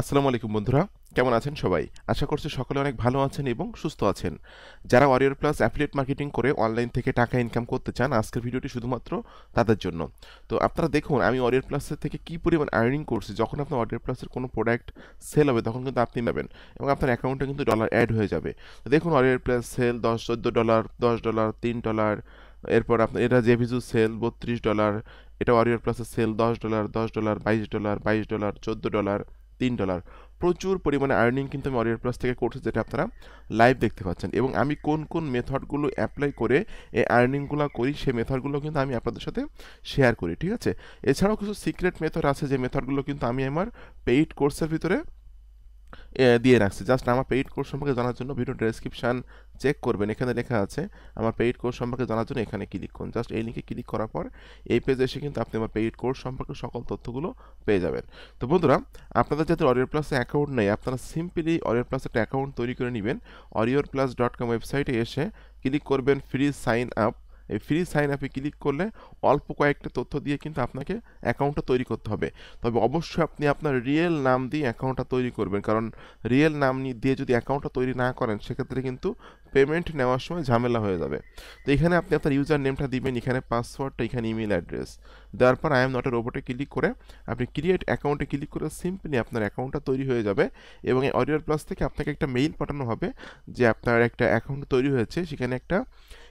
আসসালামু আলাইকুম বন্ধুরা কেমন আছেন সবাই আশা করছি সকলে অনেক ভালো আছেন এবং সুস্থ আছেন যারা ওয়ারিয়র প্লাস অ্যাফিলিয়েট মার্কেটিং করে অনলাইন থেকে টাকা ইনকাম করতে চান আজকের ভিডিওটি শুধুমাত্র তাদের জন্য তো আপনারা দেখুন আমি ওয়ারিয়র প্লাসের থেকে কী পরিমাণ আর্নিং করছি যখন আপনার ওয়ারিয়র প্লাসের কোনো প্রোডাক্ট সেল হবে তখন কিন্তু আপনি নেবেন এবং আপনার অ্যাকাউন্টে কিন্তু ডলার অ্যাড হয়ে যাবে তো দেখুন ওয়ারিয়র প্লাস সেল দশ চোদ্দো ডলার দশ ডলার তিন ডলার এরপর আপনার এটা জেভিজু সেল বত্রিশ ডলার এটা ওয়ারিয়র প্লাসের সেল দশ ডলার দশ ডলার বাইশ ডলার বাইশ ডলার চোদ্দো ডলার তিন ডলার প্রচুর পরিমাণে আর্নিং কিন্তু আমি অরিয়ার প্লাস থেকে করছি যেটা আপনারা লাইভ দেখতে পাচ্ছেন এবং আমি কোন কোন মেথডগুলো অ্যাপ্লাই করে এই আর্নিংগুলো করি সেই মেথডগুলো কিন্তু আমি আপনাদের সাথে শেয়ার করি ঠিক আছে এছাড়াও কিছু সিক্রেট মেথড আছে যে মেথডগুলো কিন্তু আমি আমার পেইড কোর্সের ভিতরে দিয়ে রাখছি জাস্ট আমার পেইড কোর্স সম্পর্কে জানার জন্য ভিডিও ডেসক্রিপশান চেক করবেন এখানে লেখা আছে আমার পেইড কোর্স সম্পর্কে জানার জন্য এখানে ক্লিক করুন জাস্ট এই লিঙ্কে ক্লিক করার পর এই পেজে এসে কিন্তু আপনি আমার পেইড কোর্স সম্পর্কে সকল তথ্যগুলো পেয়ে যাবেন তো বন্ধুরা আপনাদের যাদের অরিয়র প্লাসে অ্যাকাউন্ট নেই আপনারা সিম্পলি অরিয়র প্লাসে একটা অ্যাকাউন্ট তৈরি করে নেবেন অরিয়র প্লাস ডট কম ওয়েবসাইটে এসে ক্লিক করবেন ফ্রি সাইন আপ এই ফ্রি সাইন আপে ক্লিক করলে অল্প কয়েকটা তথ্য দিয়ে কিন্তু আপনাকে অ্যাকাউন্টটা তৈরি করতে হবে তবে অবশ্যই আপনি আপনার রিয়েল নাম দিয়ে অ্যাকাউন্টটা তৈরি করবেন কারণ রিয়েল নাম দিয়ে যদি অ্যাকাউন্টটা তৈরি না করেন সেক্ষেত্রে কিন্তু পেমেন্ট নেওয়ার সময় ঝামেলা হয়ে যাবে তো এখানে আপনি আপনার ইউজার নেমটা দিবেন এখানে পাসওয়ার্ডটা এখানে ইমেল অ্যাড্রেস দেওয়ার পর আই এম নটের ওপরে রোবটে ক্লিক করে আপনি ক্রিয়েট অ্যাকাউন্টে ক্লিক করে সিম্পলি আপনার অ্যাকাউন্টটা তৈরি হয়ে যাবে এবং এই অডিওর প্লাস থেকে আপনাকে একটা মেইল পাঠানো হবে যে আপনার একটা অ্যাকাউন্ট তৈরি হয়েছে সেখানে একটা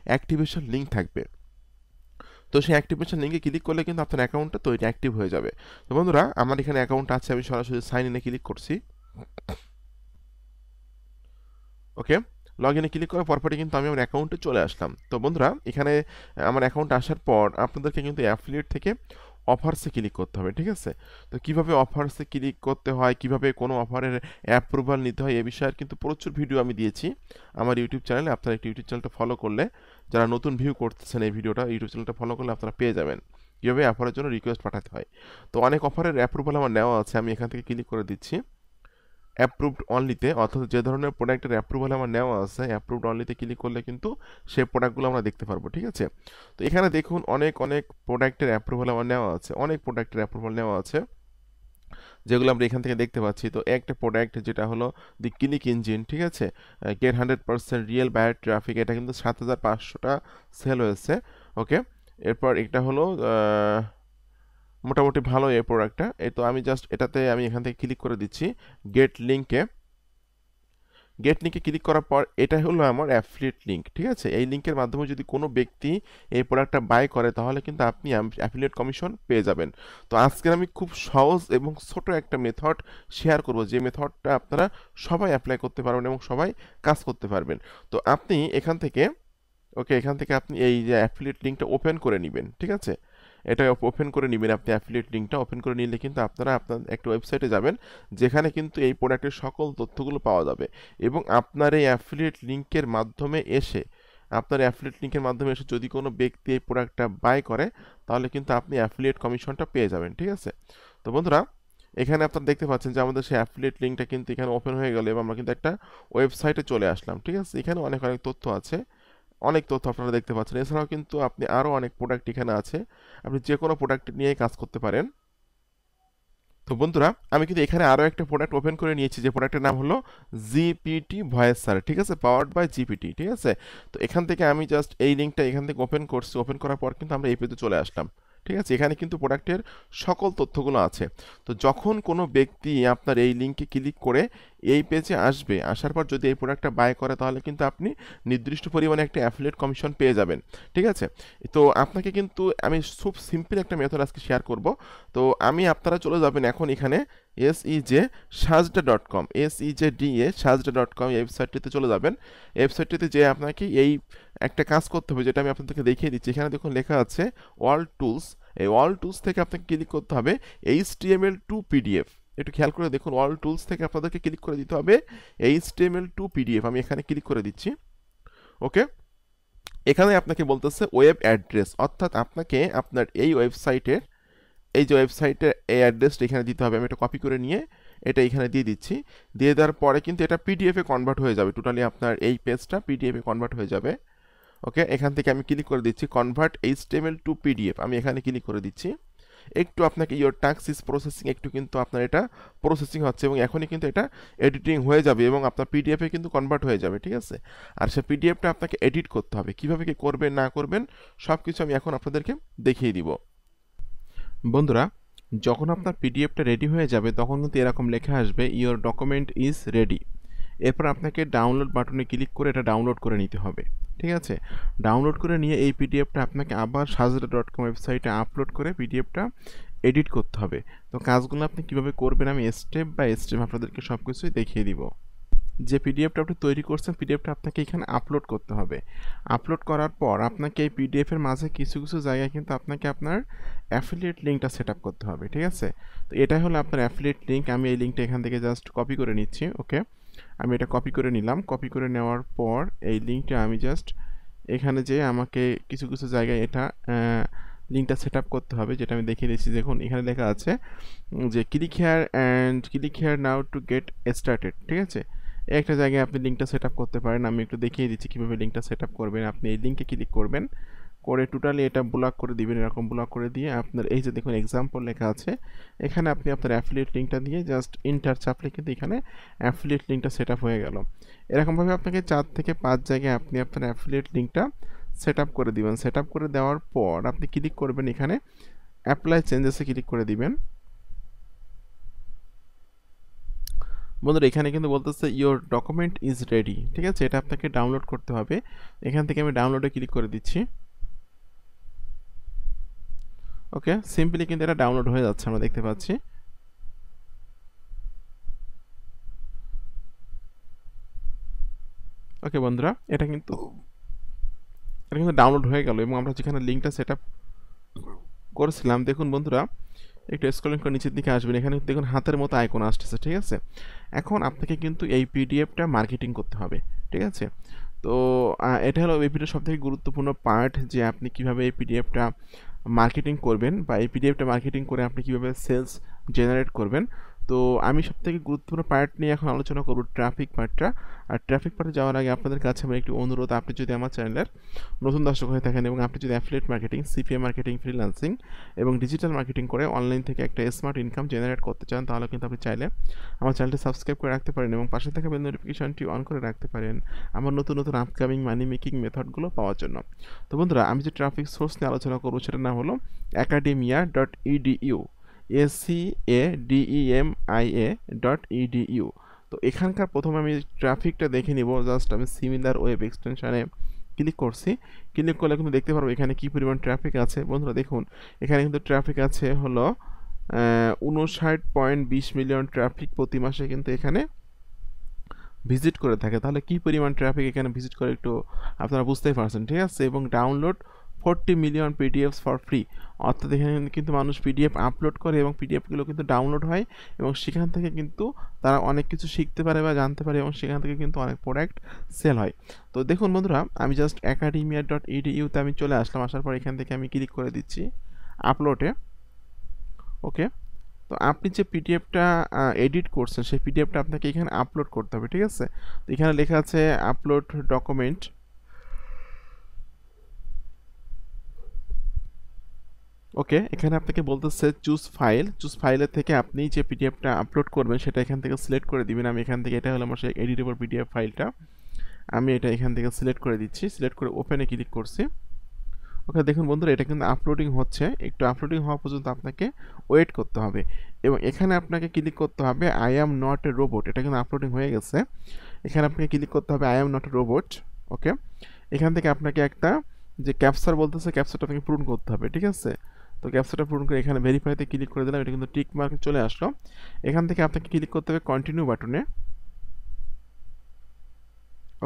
অ্যাক্টিভেশন লিঙ্ক থাকবে তো সেই অ্যাক্টিভেশন লিঙ্কে ক্লিক করলে কিন্তু আপনার অ্যাকাউন্টটা তৈরি অ্যাক্টিভ হয়ে যাবে তো বন্ধুরা আমার এখানে অ্যাকাউন্ট আছে আমি সরাসরি সাইন ইনে ক্লিক করছি ওকে লগ ইনে ক্লিক করার পরপরই কিন্তু আমি আমার অ্যাকাউন্টে চলে আসলাম তো বন্ধুরা এখানে আমার অ্যাকাউন্ট আসার পর আপনাদেরকে কিন্তু অ্যাফিলিয়েট থেকে অফার্সে ক্লিক করতে হবে ঠিক আছে তো কিভাবে অফার্সে ক্লিক করতে হয় কিভাবে কোনো অফারের অ্যাপ্রুভাল নিতে হয় এ বিষয়ে কিন্তু প্রচুর ভিডিও আমি দিয়েছি আমার ইউটিউব চ্যানেলে আপনারা একটি ইউটিউব চ্যানেলটা ফলো করলে যারা নতুন ভিউ করতেছেন এই ভিডিওটা ইউটিউব চ্যানেলটা ফলো করলে আপনারা পেয়ে যাবেন কীভাবে অফারের জন্য রিকোয়েস্ট পাঠাতে হয় তো অনেক অফারের অ্যাপ্রুভাল আমার নেওয়া আছে আমি এখান থেকে ক্লিক করে দিচ্ছি অ্যাপ্রুভড অনলিতে অর্থাৎ যে ধরনের প্রোডাক্টের অ্যাপ্রুভাল আমার নেওয়া আছে অ্যাপ্রুভড অনলিতে ক্লিক করলে কিন্তু সেই প্রোডাক্টগুলো আমরা দেখতে পারবো ঠিক আছে তো এখানে দেখুন অনেক অনেক প্রোডাক্টের অ্যাপ্রুভাল আমার নেওয়া আছে অনেক প্রোডাক্টের অ্যাপ্রুভাল নেওয়া আছে যেগুলো আমরা এখান থেকে দেখতে পাচ্ছি তো একটা প্রোডাক্ট যেটা হলো দি ক্লিক ইঞ্জিন ঠিক আছে get hundred percent real buyer traffic এটা কিন্তু সাত হাজার পাঁচশোটা সেল হয়েছে ওকে এরপর এটা হলো মোটামুটি ভালো এই প্রোডাক্টটা এই তো আমি জাস্ট এটাতে আমি এখান থেকে ক্লিক করে দিচ্ছি গেট লিঙ্কে গেট লিঙ্কে ক্লিক করার পর এটা হলো আমার অ্যাফিলিয়েট লিঙ্ক ঠিক আছে এই লিঙ্কের মাধ্যমে যদি কোনো ব্যক্তি এই প্রোডাক্টটা বাই করে তাহলে কিন্তু আপনি অ্যাফিলিয়েট কমিশন পেয়ে যাবেন তো আজকে আমি খুব সহজ এবং ছোট একটা মেথড শেয়ার করব যে মেথডটা আপনারা সবাই অ্যাপ্লাই করতে পারবেন এবং সবাই কাজ করতে পারবেন তো আপনি এখান থেকে ওকে এখান থেকে আপনি এই যে অ্যাফিলিয়েট লিঙ্কটা ওপেন করে নেবেন ঠিক আছে এটা ওপেন করে নেবেন আপনি অ্যাফিলিয়েট লিঙ্কটা ওপেন করে নিলে কিন্তু আপনারা আপনার একটা ওয়েবসাইটে যাবেন যেখানে কিন্তু এই প্রোডাক্টের সকল তথ্যগুলো পাওয়া যাবে এবং আপনার এই অ্যাফিলিয়েট লিঙ্কের মাধ্যমে এসে আপনার অ্যাফিলিয়েট লিঙ্কের মাধ্যমে এসে যদি কোনো ব্যক্তি এই প্রোডাক্টটা বাই করে তাহলে কিন্তু আপনি অ্যাফিলিয়েট কমিশনটা পেয়ে যাবেন ঠিক আছে তো বন্ধুরা এখানে আপনারা দেখতে পাচ্ছেন যে আমাদের সেই অ্যাফিলিয়েট লিঙ্কটা কিন্তু এখানে ওপেন হয়ে গেল এবং আমরা কিন্তু একটা ওয়েবসাইটে চলে আসলাম ঠিক আছে এখানে অনেক অনেক তথ্য আছে অনেক তথ্য আপনারা দেখতে পাচ্ছেন এছাড়াও কিন্তু আপনি আরও অনেক প্রোডাক্ট এখানে আছে আপনি যে কোনো প্রোডাক্ট নিয়ে কাজ করতে পারেন তো বন্ধুরা আমি কিন্তু এখানে আরও একটা প্রোডাক্ট ওপেন করে নিয়েছি যে প্রোডাক্টের নাম হলো জিপিটি ভয়েস স্যার ঠিক আছে পাওয়ার্ড বাই জিপিটি ঠিক আছে তো এখান থেকে আমি জাস্ট এই লিঙ্কটা এখান থেকে ওপেন করছি ওপেন করার পর কিন্তু আমরা এই পেজে চলে আসলাম ঠিক আছে এখানে কিন্তু প্রোডাক্টের সকল তথ্যগুলো আছে তো যখন কোনো ব্যক্তি আপনার এই লিঙ্কে ক্লিক করে এই পেজে আসবে আসার পর যদি এই প্রোডাক্টটা বাই করে তাহলে কিন্তু আপনি নির্দিষ্ট পরিমাণে একটা অ্যাফিলেট কমিশন পেয়ে যাবেন ঠিক আছে তো আপনাকে কিন্তু আমি খুব সিম্পল একটা মেথড আজকে শেয়ার করব তো আমি আপনারা চলে যাবেন এখন এখানে S E J Sejda dot com D A Sejda dot com ওয়েবসাইটটিতে চলে যাবেন ওয়েবসাইটটিতে যেয়ে আপনাকে এই একটা কাজ করতে হবে যেটা আমি আপনাদেরকে দেখিয়ে দিচ্ছি এখানে দেখুন লেখা আছে অল টুলস এই অল টুলস থেকে আপনাকে ক্লিক করতে হবে H M L to PDF একটু খেয়াল করে দেখুন অল টুলস থেকে আপনাদেরকে ক্লিক করে দিতে হবে H M L to PDF আমি এখানে ক্লিক করে দিচ্ছি ওকে এখানে আপনাকে বলতেছে ওয়েব অ্যাড্রেস অর্থাৎ আপনাকে আপনার এই ওয়েবসাইটের এই যে ওয়েবসাইটের এই অ্যাড্রেসটা এখানে দিতে হবে আমি এটা কপি করে নিয়ে এটা এখানে দিয়ে দিচ্ছি দিয়ে দেওয়ার পরে কিন্তু এটা পিডিএফে কনভার্ট হয়ে যাবে টোটালি আপনার এই পেজটা পিডিএফে কনভার্ট হয়ে যাবে ওকে এখান থেকে আমি ক্লিক করে দিচ্ছি কনভার্ট এইচটিএমএল টু পিডিএফ আমি এখানে ক্লিক করে দিচ্ছি একটু আপনাকে ইয়োর টাক্স ইস প্রসেসিং একটু কিন্তু আপনার এটা প্রসেসিং হচ্ছে এবং এখনই কিন্তু এটা এডিটিং হয়ে যাবে এবং আপনার পিডিএফে কিন্তু কনভার্ট হয়ে যাবে ঠিক আছে আর সে পিডিএফটা আপনাকে এডিট করতে হবে কীভাবে কী করবেন না করবেন সব কিছু আমি এখন আপনাদেরকে দেখিয়ে দিব বন্ধুরা যখন আপনার পিডিএফটা রেডি হয়ে যাবে তখন কিন্তু এরকম লেখা আসবে ইয়োর ডকুমেন্ট ইজ রেডি এরপর আপনাকে ডাউনলোড বাটনে ক্লিক করে এটা ডাউনলোড করে নিতে হবে ঠিক আছে ডাউনলোড করে নিয়ে এই পিডিএফটা আপনাকে আবার সাজরা ডট কম ওয়েবসাইটে আপলোড করে পিডিএফটা এডিট করতে হবে তো কাজগুলো আপনি কিভাবে করবেন আমি স্টেপ বাই স্টেপ আপনাদেরকে সব কিছুই দেখিয়ে দিব যে পিডিএফটা আপনি তৈরি করছেন পিডিএফটা আপনাকে এখানে আপলোড করতে হবে আপলোড করার পর আপনাকে এই পিডিএফের মাঝে কিছু কিছু জায়গায় কিন্তু আপনাকে আপনার অ্যাফিলিয়েট লিঙ্কটা সেট আপ করতে হবে ঠিক আছে তো এটাই হলো আপনার অ্যাফিলিয়েট লিঙ্ক আমি এই লিঙ্কটা এখান থেকে জাস্ট কপি করে নিচ্ছি ওকে আমি এটা কপি করে নিলাম কপি করে নেওয়ার পর এই লিঙ্কটা আমি জাস্ট এখানে যে আমাকে কিছু কিছু জায়গায় এটা লিঙ্কটা সেট করতে হবে যেটা আমি দেখিয়ে দিচ্ছি দেখুন এখানে লেখা আছে যে click here and click here now to get started ঠিক আছে একটা জায়গায় আপনি লিঙ্কটা সেট করতে পারেন আমি একটু দেখিয়ে দিচ্ছি কীভাবে লিঙ্কটা সেট করবেন আপনি এই লিঙ্কে ক্লিক করবেন করে টোটালি এটা ব্লক করে দিবেন এরকম ব্লক করে দিয়ে আপনার এই যে দেখুন এক্সাম্পল লেখা আছে এখানে আপনি আপনার অ্যাফিলিয়েট লিঙ্কটা দিয়ে জাস্ট ইন্টার চাপলে কিন্তু এখানে অ্যাফিলিয়েট লিঙ্কটা সেট হয়ে গেল এরকমভাবে আপনাকে চার থেকে পাঁচ জায়গায় আপনি আপনার অ্যাফিলিয়েট লিঙ্কটা সেট করে দিবেন সেট করে দেওয়ার পর আপনি ক্লিক করবেন এখানে অ্যাপ্লাই চেঞ্জেসে ক্লিক করে দিবেন বন্ধুরা এখানে কিন্তু বলতেছে ইয়োর ডকুমেন্ট ইজ রেডি ঠিক আছে এটা আপনাকে ডাউনলোড করতে হবে এখান থেকে আমি ডাউনলোডে ক্লিক করে দিচ্ছি ওকে সিম্পলি কিন্তু এটা ডাউনলোড হয়ে যাচ্ছে আমরা দেখতে পাচ্ছি ওকে বন্ধুরা এটা কিন্তু এটা কিন্তু ডাউনলোড হয়ে গেল এবং আমরা যেখানে লিঙ্কটা সেট করেছিলাম দেখুন বন্ধুরা একটু স্ক্রলিং করে নিচের দিকে আসবেন এখানে দেখুন হাতের মতো আইকন আসতেছে ঠিক আছে এখন আপনাকে কিন্তু এই পিডিএফটা মার্কেটিং করতে হবে ঠিক আছে তো এটা হলো এই পিডিএফ সবথেকে গুরুত্বপূর্ণ পার্ট যে আপনি কিভাবে এই পিডিএফটা মার্কেটিং করবেন বা এই পিডিএফটা মার্কেটিং করে আপনি কীভাবে সেলস জেনারেট করবেন তো আমি সব থেকে গুরুত্বপূর্ণ পার্ট নিয়ে এখন আলোচনা করব ট্রাফিক পার্টটা আর ট্রাফিক পার্টে যাওয়ার আগে আপনাদের কাছে আমার একটি অনুরোধ আপনি যদি আমার চ্যানেলের নতুন দর্শক হয়ে থাকেন এবং আপনি যদি affiliate marketing CPA marketing freelancing এবং ডিজিটাল মার্কেটিং করে অনলাইন থেকে একটা স্মার্ট ইনকাম জেনারেট করতে চান তাহলে কিন্তু আপনি চাইলে আমার চ্যানেলটি সাবস্ক্রাইব করে রাখতে পারেন এবং পাশে থাকা বেল নোটিফিকেশানটি অন করে রাখতে পারেন আমার নতুন নতুন আপকামিং মানি মেকিং মেথডগুলো পাওয়ার জন্য তো বন্ধুরা আমি যে ট্রাফিক সোর্স নিয়ে আলোচনা করবো সেটা নাম হলো academia dot edu A C A D E M I A dot edu তো এখানকার প্রথমে আমি ট্রাফিকটা দেখে নিব জাস্ট আমি সিমিলার ওয়েব এক্সটেনশানে ক্লিক করছি ক্লিক করলে কিন্তু দেখতে পারবো এখানে কি পরিমাণ ট্রাফিক আছে বন্ধুরা দেখুন এখানে কিন্তু ট্রাফিক আছে হলো উনষাট পয়েন্ট বিশ মিলিয়ন ট্রাফিক প্রতি মাসে কিন্তু এখানে ভিজিট করে থাকে তাহলে কি পরিমাণ ট্রাফিক এখানে ভিজিট করে একটু আপনারা বুঝতেই পারছেন ঠিক আছে এবং download forty million PDFs for free অর্থাৎ এখানে কিন্তু মানুষ পিডিএফ আপলোড করে এবং পিডিএফগুলো কিন্তু ডাউনলোড হয় এবং সেখান থেকে কিন্তু তারা অনেক কিছু শিখতে পারে বা জানতে পারে এবং সেখান থেকে কিন্তু অনেক প্রোডাক্ট সেল হয় তো দেখুন বন্ধুরা আমি জাস্ট অ্যাকাডেমিয়া ডট ইডিইউতে আমি চলে আসলাম আসার পর এখান থেকে আমি ক্লিক করে দিচ্ছি আপলোডে ওকে তো আপনি যে পিডিএফটা এডিট করছেন সেই পিডিএফটা আপনাকে এখানে আপলোড করতে হবে ঠিক আছে তো এখানে লেখা আছে আপলোড ডকুমেন্ট ওকে এখানে আপনাকে বলতেছে চুজ ফাইল চুজ ফাইলের থেকে আপনি যে পিডিএফটা আপলোড করবেন সেটা এখান থেকে সিলেক্ট করে দিবেন আমি এখান থেকে এটা হলো আমার সেই এডিটেবল পিডিএফ ফাইলটা আমি এটা এখান থেকে সিলেক্ট করে দিচ্ছি সিলেক্ট করে ওপেনে ক্লিক করছি ওকে দেখুন বন্ধুরা এটা কিন্তু আপলোডিং হচ্ছে একটু আপলোডিং হওয়া পর্যন্ত আপনাকে ওয়েট করতে হবে এবং এখানে আপনাকে ক্লিক করতে হবে I am not a robot এটা কিন্তু আপলোডিং হয়ে গেছে এখানে আপনাকে ক্লিক করতে হবে I am not a robot okay এখান থেকে আপনাকে একটা যে ক্যাপচার বলতেছে ক্যাপচারটা আপনাকে পূরণ করতে হবে ঠিক আছে তো ক্যাপচাটা পূরণ করে এখানে ভেরিফাইতে ক্লিক করে দিলাম এটা কিন্তু টিক মার্কে চলে আসলো এখান থেকে আপনাকে ক্লিক করতে হবে কন্টিনিউ বাটনে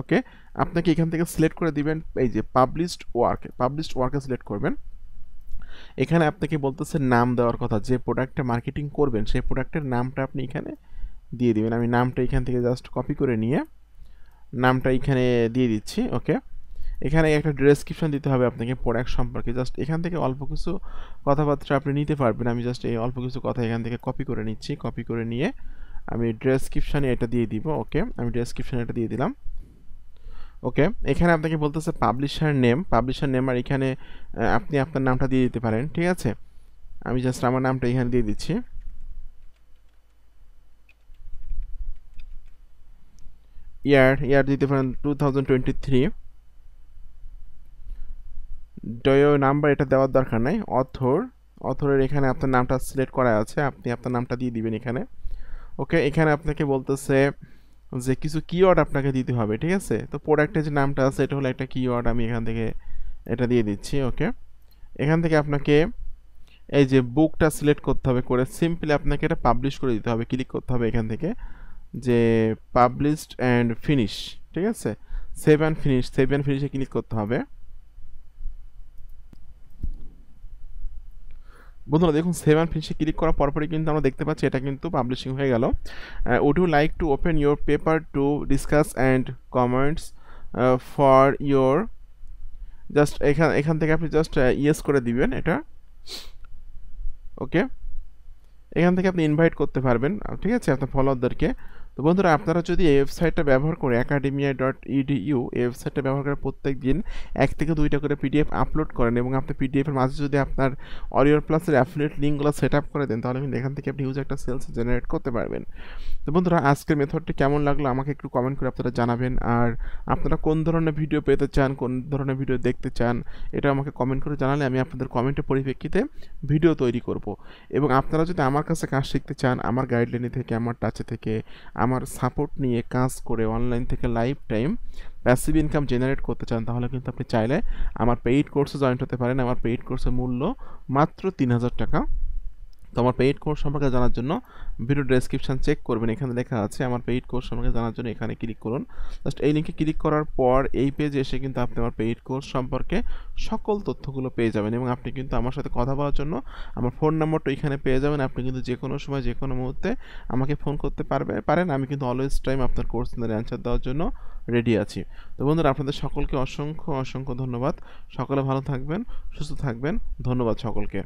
ওকে আপনাকে এখান থেকে সিলেক্ট করে দিবেন এই যে পাবলিশড ওয়ার্কে পাবলিশড ওয়ার্কে সিলেক্ট করবেন এখানে আপনাকে বলতেছে নাম দেওয়ার কথা যে প্রোডাক্টটা মার্কেটিং করবেন সেই প্রোডাক্টের নামটা আপনি এখানে দিয়ে দিবেন আমি নামটা এখান থেকে জাস্ট কপি করে নিয়ে নামটা এখানে দিয়ে দিচ্ছি ওকে এখানে একটা ডেসক্রিপশন দিতে হবে আপনাকে প্রোডাক্ট সম্পর্কে জাস্ট এখান থেকে অল্প কিছু কথাবার্তা আপনি নিতে পারবেন আমি জাস্ট এই অল্প কিছু কথা এখান থেকে কপি করে নিচ্ছি কপি করে নিয়ে আমি ডেসক্রিপশানে এটা দিয়ে দিব ওকে আমি ডেসক্রিপশানে এটা দিয়ে দিলাম ওকে এখানে আপনাকে বলতেছে পাবলিশার নেম পাবলিশার নেম আর এখানে আপনি আপনার নামটা দিয়ে দিতে পারেন ঠিক আছে আমি জাস্ট আমার নামটা এখানে দিয়ে দিচ্ছি ইয়ার ইয়ার দিতে পারেন টু থাউজেন্ড টোয়েন্টি থ্রি ডয় নাম্বার এটা দেওয়ার দরকার নাই অথর অথরের এখানে আপনার নামটা সিলেক্ট করা আছে আপনি আপনার নামটা দিয়ে দিবেন এখানে ওকে এখানে আপনাকে বলতেছে যে কিছু কিওয়ার্ড আপনাকে দিতে হবে ঠিক আছে তো প্রোডাক্টের যে নামটা আছে এটা হলো একটা কিওয়ার্ড আমি এখান থেকে এটা দিয়ে দিচ্ছি ওকে এখান থেকে আপনাকে এই যে বুকটা সিলেক্ট করতে হবে করে সিম্পলি আপনাকে এটা পাবলিশ করে দিতে হবে ক্লিক করতে হবে এখান থেকে যে পাবলিশড অ্যান্ড ফিনিশ ঠিক আছে save and finish save and ফিনিশে ক্লিক করতে হবে বন্ধুরা দেখুন সেভেন ফিনিশে ক্লিক করার পরপরই কিন্তু আমরা দেখতে পাচ্ছি এটা কিন্তু পাবলিশিং হয়ে গেল would you like to open your paper to discuss and comments for your just এখান এখান থেকে আপনি জাস্ট ইয়েস uh, করে দিবেন এটা ওকে এখান থেকে আপনি ইনভাইট করতে পারবেন ঠিক আছে আপনার ফলোয়ারদেরকে তো বন্ধুরা আপনারা যদি এই ওয়েবসাইটটা ব্যবহার করে অ্যাকাডেমিয়া ডট ইডিইউ এই ওয়েবসাইটটা ব্যবহার করে প্রত্যেক দিন এক থেকে দুইটা করে পিডিএফ আপলোড করেন এবং আপনি পিডিএফের মাঝে যদি আপনার অরিওর প্লাসের অ্যাফিলেট লিঙ্কগুলো সেট আপ করে দেন তাহলে কিন্তু এখান থেকে আপনি ইউজ একটা সেলস জেনারেট করতে পারবেন তো বন্ধুরা আজকের মেথডটি কেমন লাগলো আমাকে একটু কমেন্ট করে আপনারা জানাবেন আর আপনারা কোন ধরনের ভিডিও পেতে চান কোন ধরনের ভিডিও দেখতে চান এটা আমাকে কমেন্ট করে জানালে আমি আপনাদের কমেন্টের পরিপ্রেক্ষিতে ভিডিও তৈরি করব এবং আপনারা যদি আমার কাছে কাজ শিখতে চান আমার গাইডলাইনে থেকে আমার টাচে থেকে আমার সাপোর্ট নিয়ে কাজ করে অনলাইন থেকে life time passive income generate করতে চান তাহলে কিন্তু আপনি চাইলে আমার পেইড কোর্সে জয়েন্ট হতে পারেন আমার পেইড কোর্সের মূল্য মাত্র তিন হাজার টাকা তো আমার পেইড কোর্স সম্পর্কে জানার জন্য ভিডিও ডেসক্রিপশান চেক করবেন এখানে লেখা আছে আমার পেইড কোর্স সম্পর্কে জানার জন্য এখানে ক্লিক করুন জাস্ট এই লিঙ্কে ক্লিক করার পর এই পেজে এসে কিন্তু আপনি আমার পেইড কোর্স সম্পর্কে সকল তথ্যগুলো পেয়ে যাবেন এবং আপনি কিন্তু আমার সাথে কথা বলার জন্য আমার ফোন নম্বরটা এখানে পেয়ে যাবেন আপনি কিন্তু যে কোনো সময় যে কোনো মুহূর্তে আমাকে ফোন করতে পারবে পারেন আমি কিন্তু অলওয়েজ টাইম আপনার কোর্সের অ্যান্সার দেওয়ার জন্য রেডি আছি তো বন্ধুরা আপনাদের সকলকে অসংখ্য অসংখ্য ধন্যবাদ সকলে ভালো থাকবেন সুস্থ থাকবেন ধন্যবাদ সকলকে